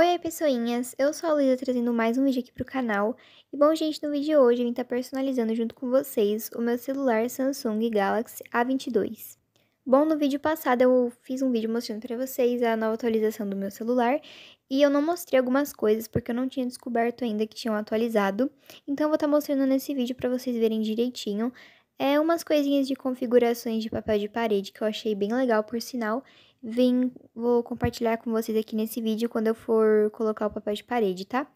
Oi, pessoinhas! Eu sou a Luísa trazendo mais um vídeo aqui pro canal. E bom, gente, no vídeo de hoje eu vim estar tá personalizando junto com vocês o meu celular Samsung Galaxy A22. Bom, no vídeo passado eu fiz um vídeo mostrando para vocês a nova atualização do meu celular e eu não mostrei algumas coisas porque eu não tinha descoberto ainda que tinham atualizado. Então eu vou estar tá mostrando nesse vídeo para vocês verem direitinho. É umas coisinhas de configurações de papel de parede que eu achei bem legal, por sinal, vim, vou compartilhar com vocês aqui nesse vídeo quando eu for colocar o papel de parede, tá?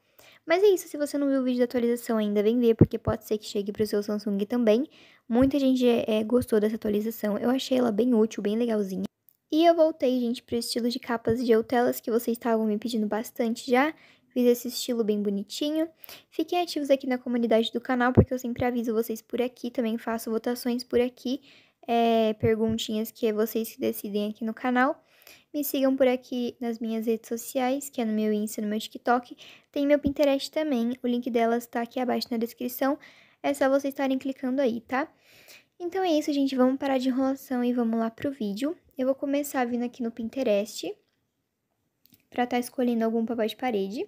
Mas é isso, se você não viu o vídeo da atualização ainda, vem ver, porque pode ser que chegue para o seu Samsung também. Muita gente é, é, gostou dessa atualização, eu achei ela bem útil, bem legalzinha. E eu voltei, gente, para o estilo de capas de outelas que vocês estavam me pedindo bastante já. Fiz esse estilo bem bonitinho. Fiquem ativos aqui na comunidade do canal, porque eu sempre aviso vocês por aqui, também faço votações por aqui é, perguntinhas que vocês que decidem aqui no canal. Me sigam por aqui nas minhas redes sociais, que é no meu Insta, no meu TikTok. Tem meu Pinterest também, o link delas tá aqui abaixo na descrição. É só vocês estarem clicando aí, tá? Então é isso, gente. Vamos parar de enrolação e vamos lá pro vídeo. Eu vou começar vindo aqui no Pinterest pra estar tá escolhendo algum papel de parede.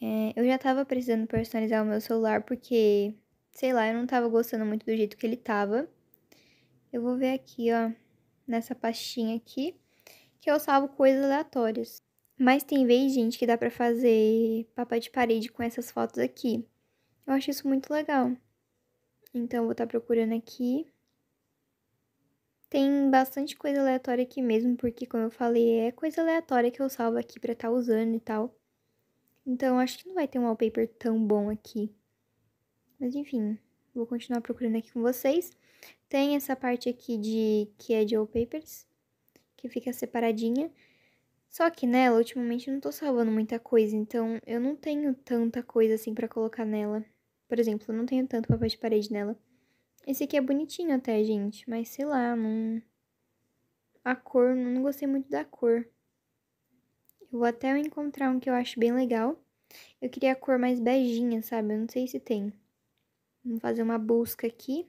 É, eu já tava precisando personalizar o meu celular porque, sei lá, eu não tava gostando muito do jeito que ele tava eu vou ver aqui, ó, nessa pastinha aqui, que eu salvo coisas aleatórias. Mas tem vez, gente, que dá pra fazer papel de parede com essas fotos aqui. Eu acho isso muito legal. Então, eu vou estar tá procurando aqui. Tem bastante coisa aleatória aqui mesmo, porque, como eu falei, é coisa aleatória que eu salvo aqui pra estar tá usando e tal. Então, acho que não vai ter um wallpaper tão bom aqui. Mas, enfim, vou continuar procurando aqui com vocês. Tem essa parte aqui de que é de wallpapers que fica separadinha. Só que nela, ultimamente, eu não tô salvando muita coisa, então eu não tenho tanta coisa assim para colocar nela. Por exemplo, eu não tenho tanto papel de parede nela. Esse aqui é bonitinho até, gente, mas sei lá, não... A cor, não gostei muito da cor. Eu vou até encontrar um que eu acho bem legal. Eu queria a cor mais beijinha, sabe? Eu não sei se tem. Vamos fazer uma busca aqui.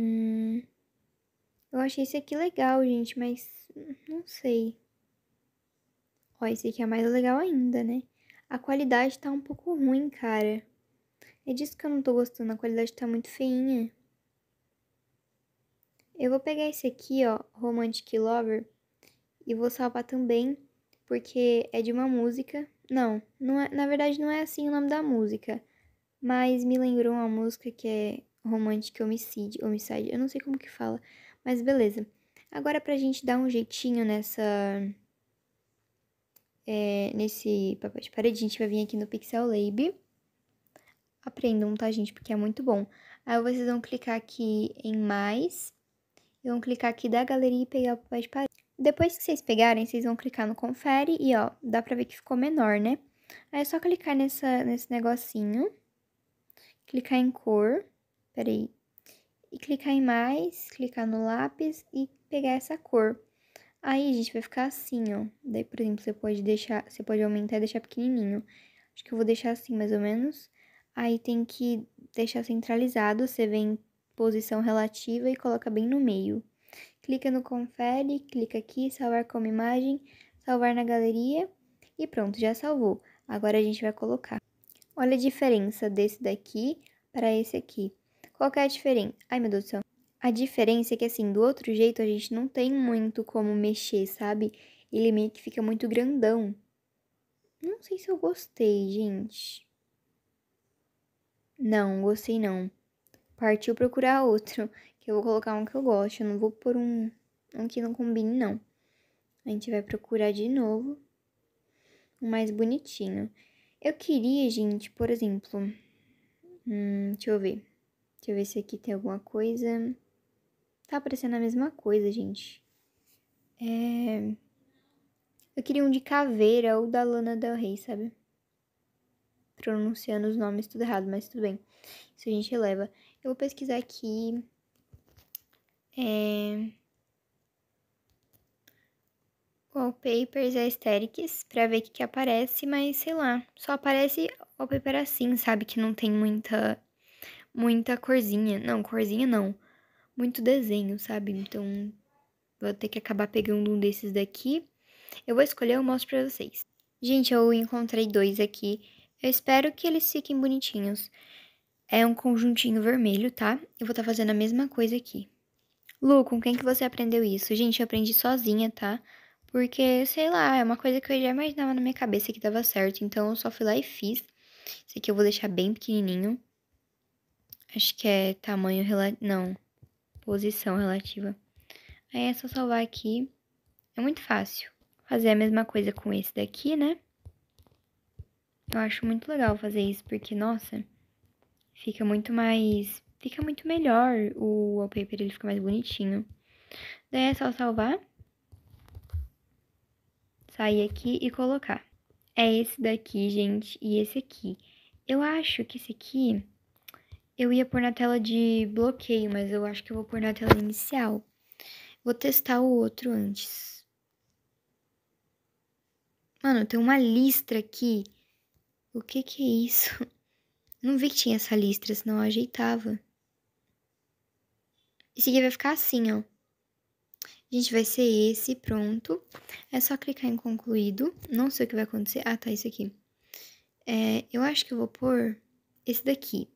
Hum, eu achei esse aqui legal, gente, mas não sei. Ó, esse aqui é mais legal ainda, né? A qualidade tá um pouco ruim, cara. É disso que eu não tô gostando, a qualidade tá muito feinha. Eu vou pegar esse aqui, ó, Romantic Lover, e vou salvar também, porque é de uma música. Não, não é, na verdade não é assim o nome da música, mas me lembrou uma música que é romântico e homicídio, eu não sei como que fala, mas beleza. Agora pra gente dar um jeitinho nessa... É, nesse papel de parede, a gente vai vir aqui no Pixel Lab. Aprendam, tá, gente? Porque é muito bom. Aí vocês vão clicar aqui em mais. E vão clicar aqui da galeria e pegar o papel de parede. Depois que vocês pegarem, vocês vão clicar no confere e, ó, dá pra ver que ficou menor, né? Aí é só clicar nessa, nesse negocinho. Clicar em cor peraí, e clicar em mais, clicar no lápis e pegar essa cor. Aí, gente, vai ficar assim, ó. Daí, por exemplo, você pode deixar, você pode aumentar e deixar pequenininho. Acho que eu vou deixar assim, mais ou menos. Aí tem que deixar centralizado, você vem em posição relativa e coloca bem no meio. Clica no confere, clica aqui, salvar como imagem, salvar na galeria e pronto, já salvou. Agora a gente vai colocar. Olha a diferença desse daqui para esse aqui. Qual é a diferença? Ai, meu Deus do céu. A diferença é que, assim, do outro jeito a gente não tem muito como mexer, sabe? Ele meio que fica muito grandão. Não sei se eu gostei, gente. Não, gostei não. Partiu procurar outro, que eu vou colocar um que eu gosto. Eu não vou pôr um, um que não combine, não. A gente vai procurar de novo um mais bonitinho. Eu queria, gente, por exemplo. Hum, deixa eu ver. Deixa eu ver se aqui tem alguma coisa. Tá aparecendo a mesma coisa, gente. É... Eu queria um de caveira ou da Lana Del Rey, sabe? Pronunciando os nomes tudo errado, mas tudo bem. Isso a gente leva. Eu vou pesquisar aqui. É... Wallpapers é aesthetics pra ver o que, que aparece, mas sei lá. Só aparece wallpaper assim, sabe? Que não tem muita muita corzinha. Não, corzinha não. Muito desenho, sabe? Então, vou ter que acabar pegando um desses daqui. Eu vou escolher, eu mostro pra vocês. Gente, eu encontrei dois aqui. Eu espero que eles fiquem bonitinhos. É um conjuntinho vermelho, tá? Eu vou estar tá fazendo a mesma coisa aqui. Lu, com quem que você aprendeu isso? Gente, eu aprendi sozinha, tá? Porque, sei lá, é uma coisa que eu já imaginava na minha cabeça que dava certo. Então, eu só fui lá e fiz. Esse aqui eu vou deixar bem pequenininho. Acho que é tamanho relativo. Não. Posição relativa. Aí é só salvar aqui. É muito fácil. Fazer a mesma coisa com esse daqui, né? Eu acho muito legal fazer isso, porque, nossa, fica muito mais. Fica muito melhor o wallpaper, ele fica mais bonitinho. Daí é só salvar. Sair aqui e colocar. É esse daqui, gente, e esse aqui. Eu acho que esse aqui eu ia pôr na tela de bloqueio, mas eu acho que eu vou pôr na tela inicial. Vou testar o outro antes. Mano, tem uma listra aqui. O que que é isso? Não vi que tinha essa listra, senão eu ajeitava. Esse aqui vai ficar assim, ó. Gente, vai ser esse, pronto. É só clicar em concluído. Não sei o que vai acontecer. Ah, tá, isso aqui. É, eu acho que eu vou pôr esse daqui.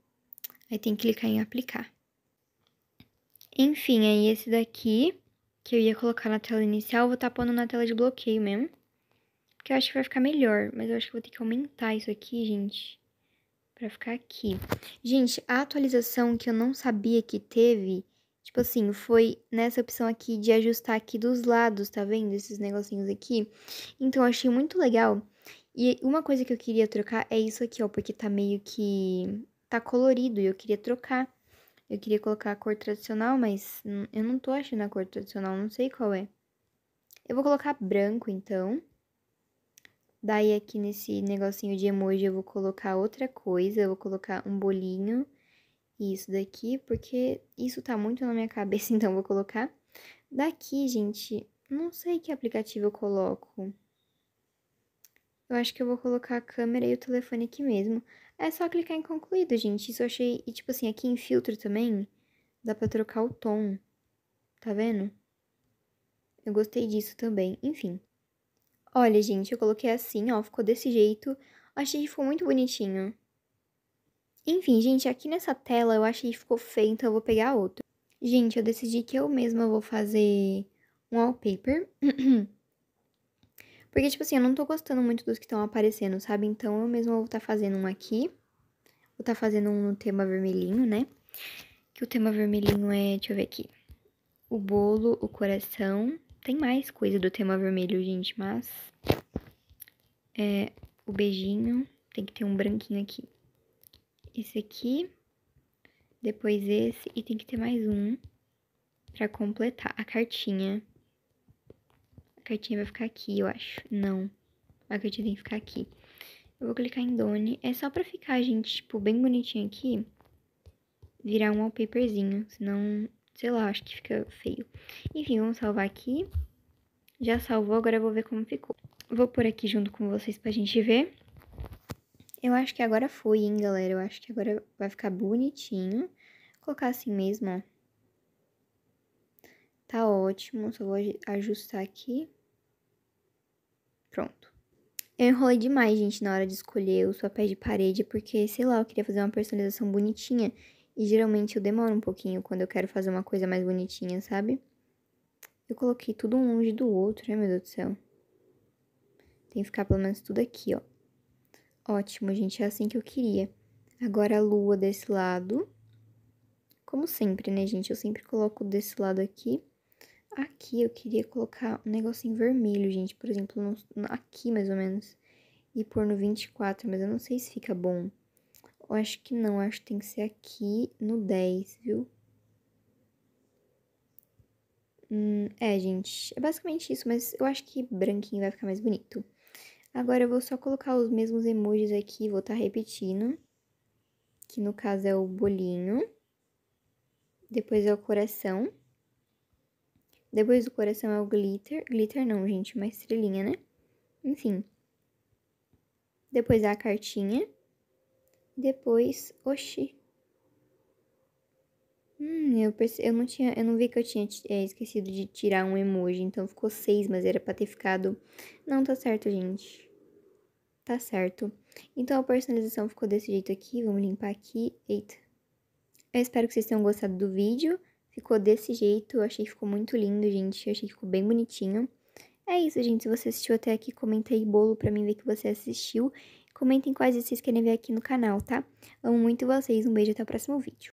Aí tem que clicar em aplicar. Enfim, aí esse daqui, que eu ia colocar na tela inicial, vou estar tá pondo na tela de bloqueio mesmo. Porque eu acho que vai ficar melhor, mas eu acho que vou ter que aumentar isso aqui, gente. Pra ficar aqui. Gente, a atualização que eu não sabia que teve, tipo assim, foi nessa opção aqui de ajustar aqui dos lados, tá vendo? Esses negocinhos aqui. Então, eu achei muito legal. E uma coisa que eu queria trocar é isso aqui, ó, porque tá meio que tá colorido e eu queria trocar. Eu queria colocar a cor tradicional, mas eu não tô achando a cor tradicional, não sei qual é. Eu vou colocar branco, então. Daí aqui nesse negocinho de emoji eu vou colocar outra coisa, eu vou colocar um bolinho e isso daqui, porque isso tá muito na minha cabeça, então eu vou colocar. Daqui, gente, não sei que aplicativo eu coloco. Eu acho que eu vou colocar a câmera e o telefone aqui mesmo. É só clicar em concluído, gente. Isso eu achei. E tipo assim, aqui em filtro também, dá pra trocar o tom. Tá vendo? Eu gostei disso também. Enfim. Olha, gente, eu coloquei assim, ó. Ficou desse jeito. Achei que ficou muito bonitinho. Enfim, gente, aqui nessa tela eu achei que ficou feio, então eu vou pegar outro. Gente, eu decidi que eu mesma vou fazer um wallpaper. Porque, tipo assim, eu não tô gostando muito dos que estão aparecendo, sabe? Então eu mesmo vou estar tá fazendo um aqui. Vou estar tá fazendo um no tema vermelhinho, né? Que o tema vermelhinho é. Deixa eu ver aqui. O bolo, o coração. Tem mais coisa do tema vermelho, gente, mas. É. O beijinho. Tem que ter um branquinho aqui. Esse aqui. Depois esse. E tem que ter mais um. Pra completar a cartinha. A cartinha vai ficar aqui, eu acho. Não. A cartinha tem que ficar aqui. Eu vou clicar em Done. É só pra ficar, gente, tipo, bem bonitinho aqui. Virar um wallpaperzinho. Senão, sei lá, acho que fica feio. Enfim, vamos salvar aqui. Já salvou, agora eu vou ver como ficou. Vou por aqui junto com vocês pra gente ver. Eu acho que agora foi, hein, galera. Eu acho que agora vai ficar bonitinho. Vou colocar assim mesmo, ó. Tá ótimo, só vou ajustar aqui. Pronto. Eu enrolei demais, gente, na hora de escolher o papel de parede, porque, sei lá, eu queria fazer uma personalização bonitinha. E geralmente eu demoro um pouquinho quando eu quero fazer uma coisa mais bonitinha, sabe? Eu coloquei tudo um longe do outro, né, meu Deus do céu. Tem que ficar pelo menos tudo aqui, ó. Ótimo, gente, é assim que eu queria. Agora a lua desse lado. Como sempre, né, gente? Eu sempre coloco desse lado aqui. Aqui eu queria colocar um negocinho vermelho, gente, por exemplo, no, aqui mais ou menos. E pôr no 24, mas eu não sei se fica bom. Eu acho que não, acho que tem que ser aqui no 10, viu? Hum, é, gente, é basicamente isso, mas eu acho que branquinho vai ficar mais bonito. Agora eu vou só colocar os mesmos emojis aqui, vou estar tá repetindo. Que no caso é o bolinho. Depois é o coração. Depois do coração é o glitter. Glitter não, gente, uma estrelinha, né? Enfim. Depois é a cartinha. Depois, oxi. Hum, eu, perce... eu não tinha, eu não vi que eu tinha é, esquecido de tirar um emoji, então ficou seis, mas era pra ter ficado... Não, tá certo, gente. Tá certo. Então a personalização ficou desse jeito aqui, vamos limpar aqui. Eita. Eu espero que vocês tenham gostado do vídeo. Ficou desse jeito, eu achei que ficou muito lindo, gente. Eu achei que ficou bem bonitinho. É isso, gente. Se você assistiu até aqui, comenta aí bolo pra mim ver que você assistiu. Comentem quais vocês querem ver aqui no canal, tá? Amo muito vocês, um beijo até o próximo vídeo.